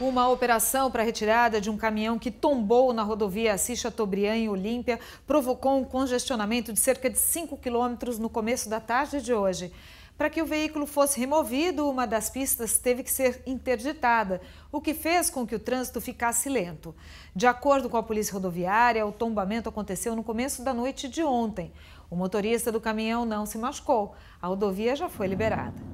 Uma operação para retirada de um caminhão que tombou na rodovia Assis Chateaubriand em Olímpia provocou um congestionamento de cerca de 5 quilômetros no começo da tarde de hoje. Para que o veículo fosse removido, uma das pistas teve que ser interditada, o que fez com que o trânsito ficasse lento. De acordo com a Polícia Rodoviária, o tombamento aconteceu no começo da noite de ontem. O motorista do caminhão não se machucou. A rodovia já foi liberada.